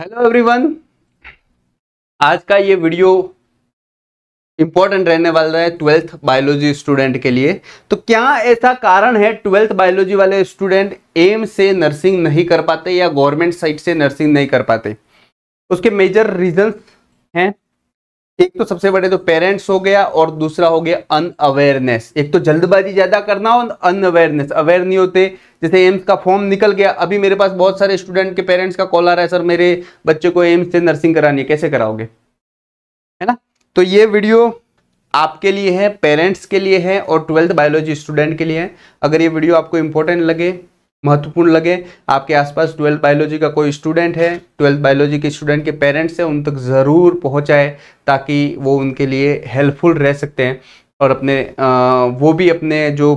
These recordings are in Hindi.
हेलो एवरीवन आज का ये वीडियो इंपॉर्टेंट रहने वाला है ट्वेल्थ बायोलॉजी स्टूडेंट के लिए तो क्या ऐसा कारण है ट्वेल्थ बायोलॉजी वाले स्टूडेंट एम से नर्सिंग नहीं कर पाते या गवर्नमेंट साइड से नर्सिंग नहीं कर पाते उसके मेजर रीजन्स हैं एक तो सबसे बड़े तो पेरेंट्स हो गया और दूसरा हो गया अन अवेयरनेस एक तो जल्दबाजी ज़्यादा करना और अन अवेयरनेस अवेयर नहीं होते जैसे एम्स का फॉर्म निकल गया अभी मेरे पास बहुत सारे स्टूडेंट के पेरेंट्स का कॉल आ रहा है सर मेरे बच्चे को एम्स से नर्सिंग करानी है कैसे कराओगे है ना तो ये वीडियो आपके लिए है पेरेंट्स के लिए है और ट्वेल्थ बायोलॉजी स्टूडेंट के लिए है अगर ये वीडियो आपको इंपॉर्टेंट लगे महत्वपूर्ण लगे आपके आसपास ट्वेल्थ बायोलॉजी का कोई स्टूडेंट है ट्वेल्थ बायोलॉजी के स्टूडेंट के पेरेंट्स हैं उन तक ज़रूर पहुँचाए ताकि वो उनके लिए हेल्पफुल रह सकते हैं और अपने वो भी अपने जो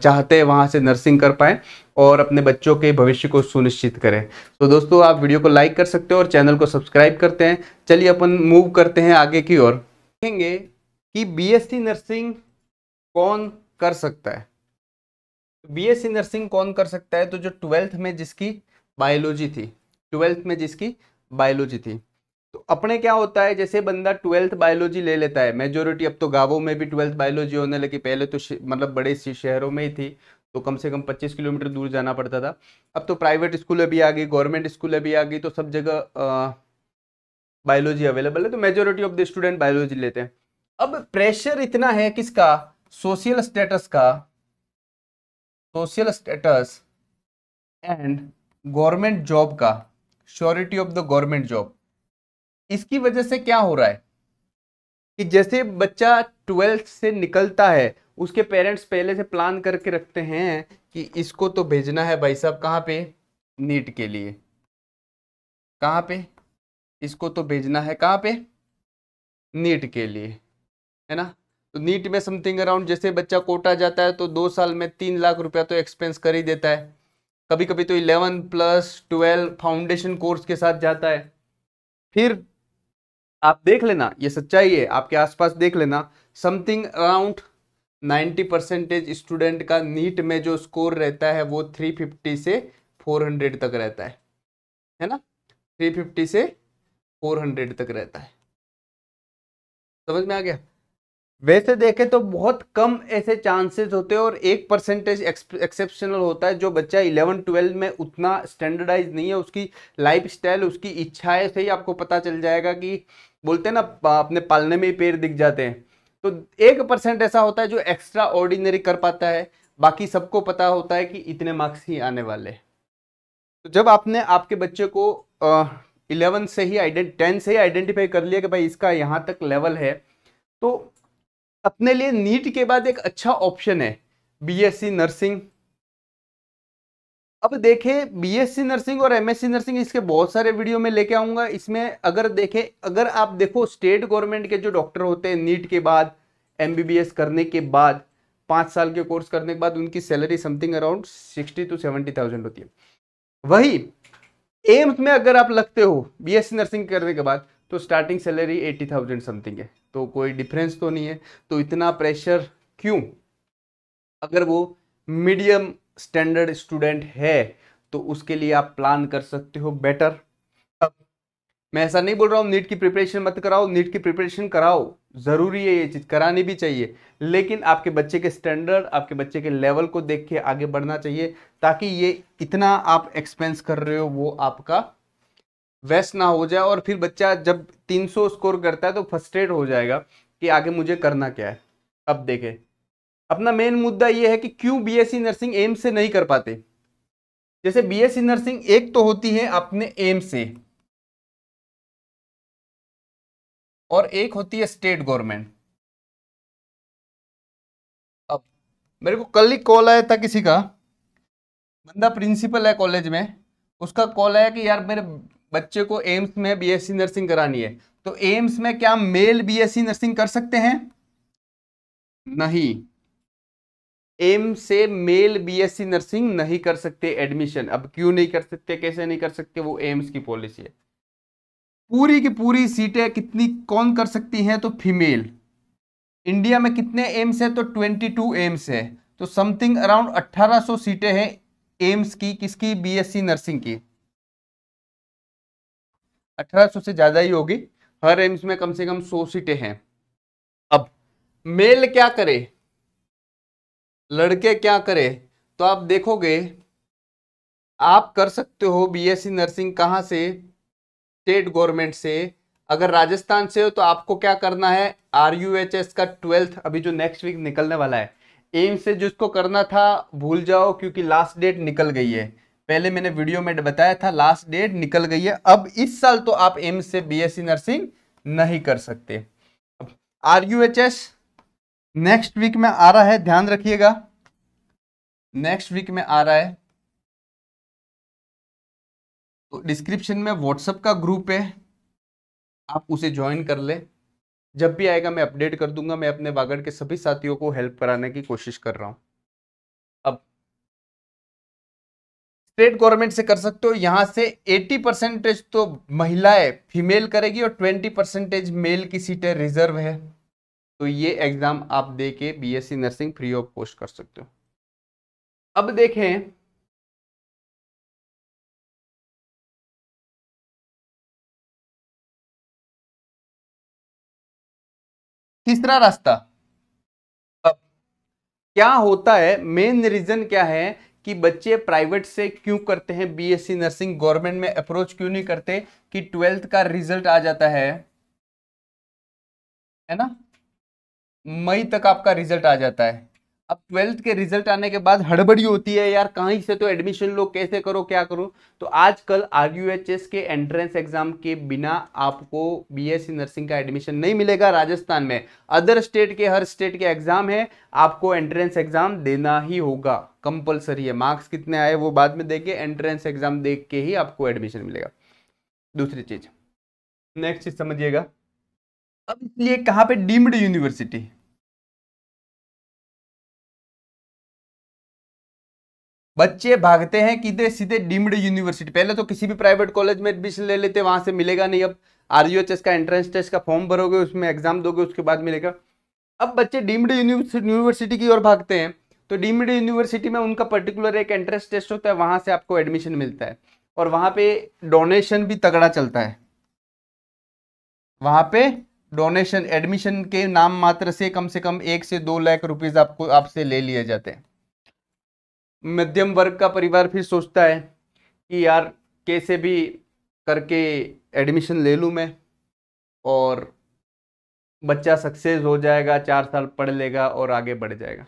चाहते हैं वहाँ से नर्सिंग कर पाएँ और अपने बच्चों के भविष्य को सुनिश्चित करें तो दोस्तों आप वीडियो को लाइक कर सकते हो और चैनल को सब्सक्राइब करते हैं चलिए अपन मूव करते हैं आगे की ओर देखेंगे कि बीएससी नर्सिंग कौन कर सकता है बीएससी नर्सिंग कौन कर सकता है तो जो ट्वेल्थ में जिसकी बायोलॉजी थी ट्वेल्थ में जिसकी बायोलॉजी थी तो अपने क्या होता है जैसे बंदा ट्वेल्थ बायोलॉजी ले लेता है मेजोरिटी अब तो गाँवों में भी ट्वेल्थ बायोलॉजी होने लगी पहले तो मतलब बड़े शहरों में ही थी तो कम से कम 25 किलोमीटर दूर जाना पड़ता था अब तो प्राइवेट स्कूलें भी आ गई गवर्नमेंट स्कूलें भी आ गई तो सब जगह बायोलॉजी अवेलेबल है तो majority of the student biology लेते हैं अब प्रेशर इतना है किसका सोशल स्टेटस का social status and government job का surety of the government job इसकी वजह से क्या हो रहा है कि जैसे बच्चा ट्वेल्थ से निकलता है उसके पेरेंट्स पहले से प्लान करके रखते हैं कि इसको तो भेजना है भाई साहब कहाँ पे नीट के लिए कहाँ पे इसको तो भेजना है कहाँ पे नीट के लिए है ना तो नीट में समथिंग अराउंड जैसे बच्चा कोटा जाता है तो दो साल में तीन लाख रुपया तो एक्सपेंस कर ही देता है कभी कभी तो eleven plus twelve foundation course के साथ जाता है फिर आप देख लेना ये सच्चाई है आपके आसपास देख लेना something around ninety percentage student का नीट में जो स्कोर रहता है वो थ्री फिफ्टी से फोर हंड्रेड तक रहता है है ना थ्री फिफ्टी से फोर हंड्रेड तक रहता है समझ में आ गया वैसे देखें तो बहुत कम ऐसे चांसेस होते हैं और एक परसेंटेज एक्सेप्शनल होता है जो बच्चा इलेवन ट्वेल्व में उतना स्टैंडर्डाइज नहीं है उसकी लाइफ स्टाइल उसकी इच्छाएं से ही आपको पता चल जाएगा कि बोलते हैं ना अपने पालने में ही पैर दिख जाते हैं तो एक परसेंट ऐसा होता है जो एक्स्ट्रा ऑर्डिनरी कर पाता है बाकी सबको पता होता है कि इतने मार्क्स ही आने वाले तो जब आपने आपके बच्चे को इलेवन से ही आइडेंट टेन से ही आइडेंटिफाई कर लिया कि भाई इसका यहाँ तक लेवल है तो अपने लिए नीट के बाद एक अच्छा ऑप्शन है बीएससी नर्सिंग अब देखें बीएससी नर्सिंग और एमएससी नर्सिंग इसके बहुत सारे वीडियो में लेके आऊंगा इसमें अगर देखें अगर आप देखो स्टेट गवर्नमेंट के जो डॉक्टर होते हैं नीट के बाद एमबीबीएस करने के बाद पांच साल के कोर्स करने के बाद उनकी salary something around sixty to seventy thousand होती है वही एम्स में अगर आप लगते हो बीएससी नर्सिंग करने के बाद तो starting salary eighty thousand something है तो कोई डिफरेंस तो नहीं है तो इतना प्रेशर क्यों अगर वो मीडियम स्टैंडर्ड स्टूडेंट है तो उसके लिए आप प्लान कर सकते हो बेटर अब मैं ऐसा नहीं बोल रहा हूँ नीट की प्रिपरेशन मत कराओ नीट की प्रिपरेशन कराओ ज़रूरी है ये चीज़ करानी भी चाहिए लेकिन आपके बच्चे के स्टैंडर्ड आपके बच्चे के लेवल को देख के आगे बढ़ना चाहिए ताकि ये इतना आप एक्सपेंस कर रहे हो वो आपका वेस्ट ना हो जाए और फिर बच्चा जब 300 स्कोर करता है तो फर्स्ट्रेट हो जाएगा कि आगे मुझे करना क्या है अब देखें अपना मेन मुद्दा ये है कि क्यों बीएससी नर्सिंग एम्स से नहीं कर पाते जैसे बीएससी नर्सिंग e एक तो होती है अपने एम से और एक होती है स्टेट गवर्नमेंट अब मेरे को कल ही कॉल आया था किसी का बंदा प्रिंसिपल है कॉलेज में उसका कॉल आया कि यार मेरे बच्चे को एम्स में बीएससी नर्सिंग करानी है तो एम्स में क्या मेल बीएससी नर्सिंग कर सकते हैं नहीं एम से मेल बीएससी नर्सिंग नहीं कर सकते एडमिशन अब क्यों नहीं कर सकते कैसे नहीं कर सकते वो एम्स की पॉलिसी है पूरी की पूरी सीटें कितनी कौन कर सकती हैं तो फीमेल इंडिया में कितने एम्स है तो टू एम्स है तो समथिंग अराउंड 1800 सीटें हैं एम्स की किसकी बीएससी नर्सिंग की 1800 से ज़्यादा ही होगी हर एम्स में कम से कम 100 सीटें हैं अब मेल क्या करे लड़के क्या करे तो आप देखोगे आप कर सकते हो बीएससी नर्सिंग कहाँ से स्टेट गवर्नमेंट से अगर राजस्थान से हो तो आपको क्या करना है आर का ट्वेल्थ अभी जो नेक्स्ट वीक निकलने वाला है एम्स से जिसको करना था भूल जाओ क्योंकि लास्ट डेट निकल गई है पहले मैंने वीडियो में बताया था लास्ट डेट निकल गई है अब इस साल तो आप एम से बीएससी नर्सिंग नहीं कर सकते R U H S next week में आ रहा है ध्यान रखिएगा नेक्स्ट वीक में आ रहा है तो डिस्क्रिप्शन में व्हाट्सएप का ग्रुप है आप उसे ज्वाइन कर ले जब भी आएगा मैं अपडेट कर दूंगा मैं अपने बागड़ के सभी साथियों को हेल्प कराने की कोशिश कर रहा हूँ स्टेट गवर्नमेंट से कर सकते हो यहाँ से 80 परसेंटेज तो महिलाएं फीमेल करेगी और 20 परसेंटेज मेल की सीटें रिजर्व है तो ये एग्ज़ाम आप दे के B nursing free of cost कर सकते हो अब देखें तीसरा रास्ता अब क्या होता है मेन रीजन क्या है कि बच्चे प्राइवेट से क्यों करते हैं बीएससी नर्सिंग गवर्नमेंट में अप्रोच क्यों नहीं करते कि ट्वेल्थ का रिजल्ट आ जाता है है ना मई तक आपका रिजल्ट आ जाता है अब ट्वेल्थ के रिजल्ट आने के बाद हड़बड़ी होती है यार कहीं से तो एडमिशन लो कैसे करो क्या करो तो आज कल आर यू एच एस के एंट्रेंस एग्जाम के बिना आपको बी एस सी नर्सिंग का एडमिशन नहीं मिलेगा राजस्थान में अदर स्टेट के हर स्टेट के एग्जाम है आपको एंट्रेंस एग्जाम देना ही होगा कंपलसरी है मार्क्स कितने आए वो बाद में देखे एंट्रेंस एग्जाम देख के ही आपको एडमिशन मिलेगा दूसरी चीज नेक्स्ट चीज समझिएगा अब इसलिए कहाँ पे डीम्ड यूनिवर्सिटी बच्चे भागते हैं किधर सीधे डीम्ड यूनिवर्सिटी पहले तो किसी भी प्राइवेट कॉलेज में एडमिशन ले लेते वहां से मिलेगा नहीं अब आर का एंट्रेंस टेस्ट का फॉर्म भरोगे उसमें एग्जाम दोगे उसके बाद मिलेगा अब बच्चे डीम्ड यूनिवर्सिटी की ओर भागते हैं तो डीम्ड यूनिवर्सिटी में उनका पर्टिकुलर एक एंट्रेंस टेस्ट होता है वहां से आपको एडमिशन मिलता है और वहां पे डोनेशन भी तगड़ा चलता है वहां पे डोनेशन एडमिशन के नाम मात्र से कम से कम एक से दो लाख रुपीज आपको आपसे ले लिए जाते हैं मध्यम वर्ग का परिवार फिर सोचता है कि यार कैसे भी करके एडमिशन ले लूँ मैं और बच्चा सक्सेस हो जाएगा चार साल पढ़ लेगा और आगे बढ़ जाएगा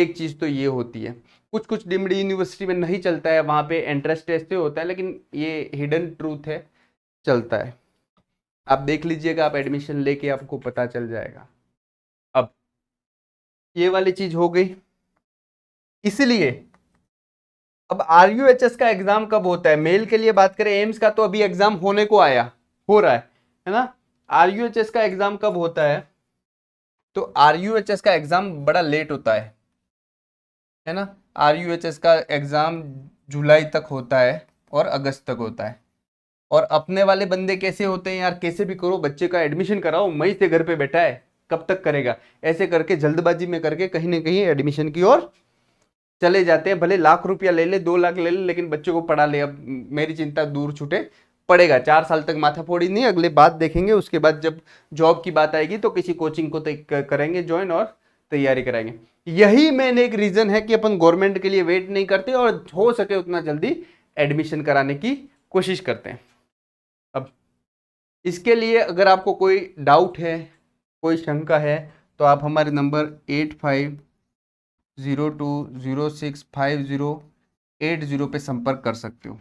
एक चीज़ तो ये होती है कुछ कुछ डिमड़ी यूनिवर्सिटी में नहीं चलता है वहाँ पे एंट्रेंस टेस्ट होता है लेकिन ये हिडन ट्रूथ है चलता है आप देख लीजिएगा आप एडमिशन लेके आपको पता चल जाएगा अब ये वाली चीज़ हो गई इसलिए अब आर यू एच एस का एग्जाम कब होता है मेल के लिए बात करें एम्स का तो अभी एग्जाम होने को आया हो रहा है है ना आर यू एच एस का एग्जाम कब होता है तो आर यू एच एस का एग्जाम बड़ा लेट होता है है ना आर यू एच एस का एग्जाम जुलाई तक होता है और अगस्त तक होता है और अपने वाले बंदे कैसे होते हैं यार कैसे भी करो बच्चे का एडमिशन कराओ मई से घर पे बैठा है कब तक करेगा ऐसे करके जल्दबाजी में करके कहीं ना कहीं एडमिशन की ओर चले जाते हैं भले लाख रुपया ले ले दो लाख ले ले लेकिन बच्चों को पढ़ा ले अब मेरी चिंता दूर छूटे पड़ेगा चार साल तक माथा फोड़ी नहीं अगले बात देखेंगे उसके बाद जब जॉब की बात आएगी तो किसी कोचिंग को करेंगे ज्वाइन और तैयारी कराएंगे यही मेन एक रीज़न है कि अपन गवर्नमेंट के लिए वेट नहीं करते और हो सके उतना जल्दी एडमिशन कराने की कोशिश करते हैं अब इसके लिए अगर आपको कोई डाउट है कोई शंका है तो आप हमारे number eight five zero two zero six five zero eight zero पे संपर्क कर सकते हो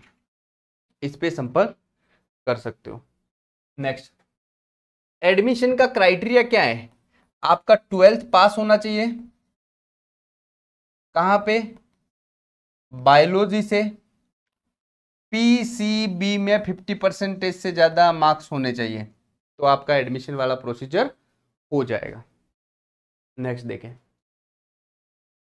इस पे संपर्क कर सकते हो नेक्स्ट एडमिशन का क्राइटेरिया क्या है आपका ट्वेल्थ पास होना चाहिए कहाँ पे बायोलॉजी से पीसीबी में फिफ्टी परसेंटेज से ज़्यादा मार्क्स होने चाहिए तो आपका एडमिशन वाला प्रोसीजर हो जाएगा नेक्स्ट देखें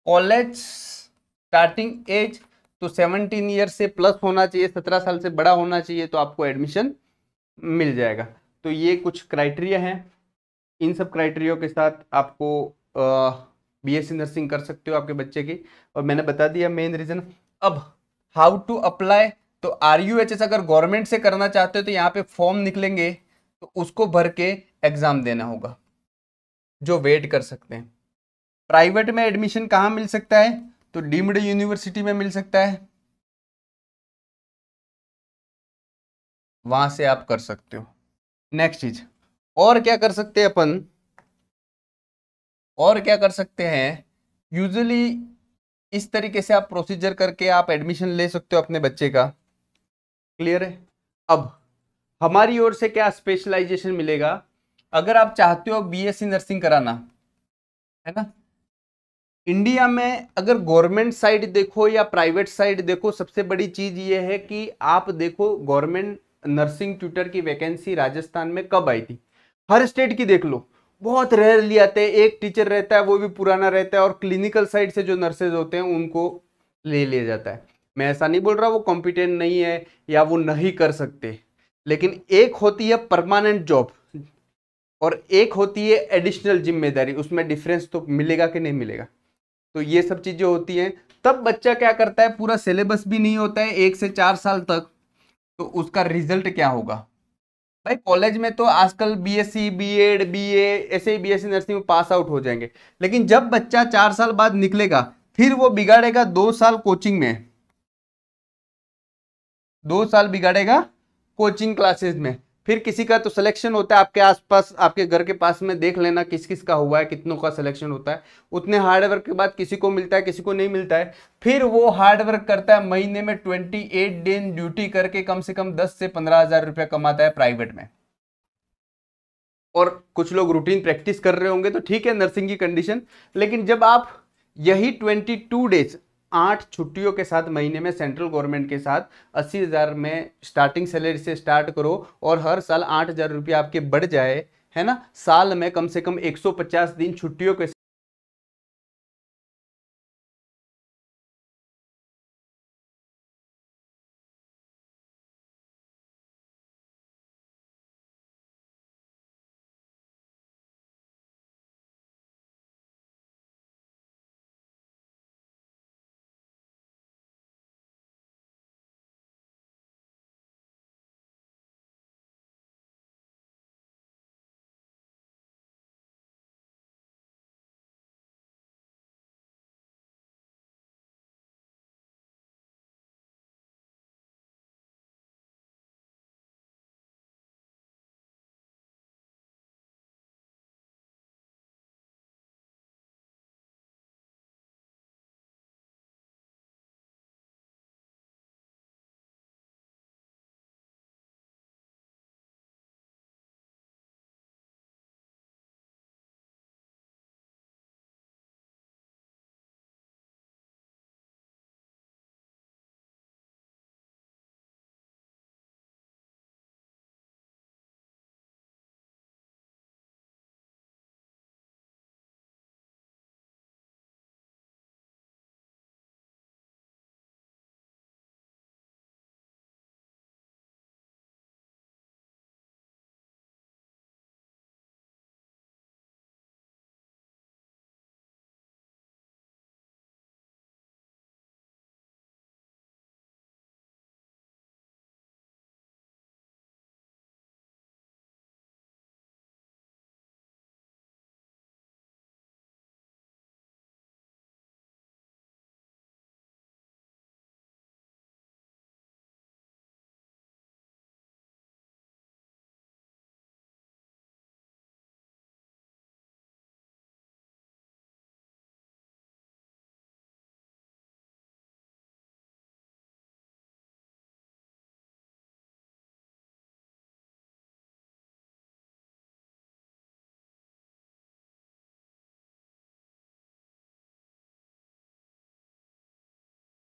कॉलेज स्टार्टिंग एज तो 17 ईयर से प्लस होना चाहिए 17 साल से बड़ा होना चाहिए तो आपको एडमिशन मिल जाएगा तो ये कुछ क्राइटेरिया हैं इन सब क्राइटेरिया के साथ आपको बी एस नर्सिंग कर सकते हो आपके बच्चे की और मैंने बता दिया मेन रीज़न अब हाउ टू अप्लाई तो आर यू एच एस अगर गवर्नमेंट से करना चाहते हो तो यहाँ पे फॉर्म निकलेंगे तो उसको भर के एग्ज़ाम देना होगा जो वेट कर सकते हैं प्राइवेट में एडमिशन कहाँ मिल सकता है तो डीम्ड यूनिवर्सिटी में मिल सकता है वहां से आप कर सकते हो नेक्स्ट चीज और क्या कर सकते हैं अपन और क्या कर सकते हैं यूजुअली इस तरीके से आप प्रोसीजर करके आप एडमिशन ले सकते हो अपने बच्चे का क्लियर है अब हमारी ओर से क्या स्पेशलाइजेशन मिलेगा अगर आप चाहते हो बीएससी नर्सिंग कराना है ना इंडिया में अगर गवर्नमेंट साइड देखो या प्राइवेट साइड देखो सबसे बड़ी चीज़ ये है कि आप देखो गवर्नमेंट नर्सिंग ट्यूटर की वैकेंसी राजस्थान में कब आई थी हर स्टेट की देख लो बहुत रेयरली आते हैं एक टीचर रहता है वो भी पुराना रहता है और क्लिनिकल साइड से जो नर्सेज होते हैं उनको ले लिया जाता है मैं ऐसा नहीं बोल रहा वो कॉम्पिटेंट नहीं है या वो नहीं कर सकते लेकिन एक होती है परमानेंट जॉब और एक होती है एडिशनल जिम्मेदारी उसमें डिफरेंस तो मिलेगा कि नहीं मिलेगा तो ये सब चीज़ें होती हैं तब बच्चा क्या करता है पूरा सिलेबस भी नहीं होता है एक से चार साल तक तो उसका रिजल्ट क्या होगा भाई कॉलेज में तो आजकल B S C B Ed B A ऐसे ही बी एस सी नर्सिंग में पास आउट हो जाएंगे लेकिन जब बच्चा चार साल बाद निकलेगा फिर वो बिगाड़ेगा दो साल कोचिंग में दो साल बिगाड़ेगा कोचिंग क्लासेस में फिर किसी का तो सिलेक्शन होता है आपके आसपास आपके घर के पास में देख लेना किस किस का हुआ है कितनों का सिलेक्शन होता है उतने हार्डवर्क के बाद किसी को मिलता है किसी को नहीं मिलता है फिर वो हार्डवर्क करता है महीने में ट्वेंटी एट दिन ड्यूटी करके कम से कम दस से पंद्रह हजार रुपया कमाता है प्राइवेट में और कुछ लोग रूटीन प्रैक्टिस कर रहे होंगे तो ठीक है नर्सिंग की कंडीशन लेकिन जब आप यही ट्वेंटी टू डेज आठ छुट्टियों के साथ महीने में सेंट्रल गवर्नमेंट के साथ अस्सी हज़ार में स्टार्टिंग सैलरी से स्टार्ट करो और हर साल आठ हज़ार रुपये आपके बढ़ जाए है ना साल में कम से कम एक सौ पचास दिन छुट्टियों के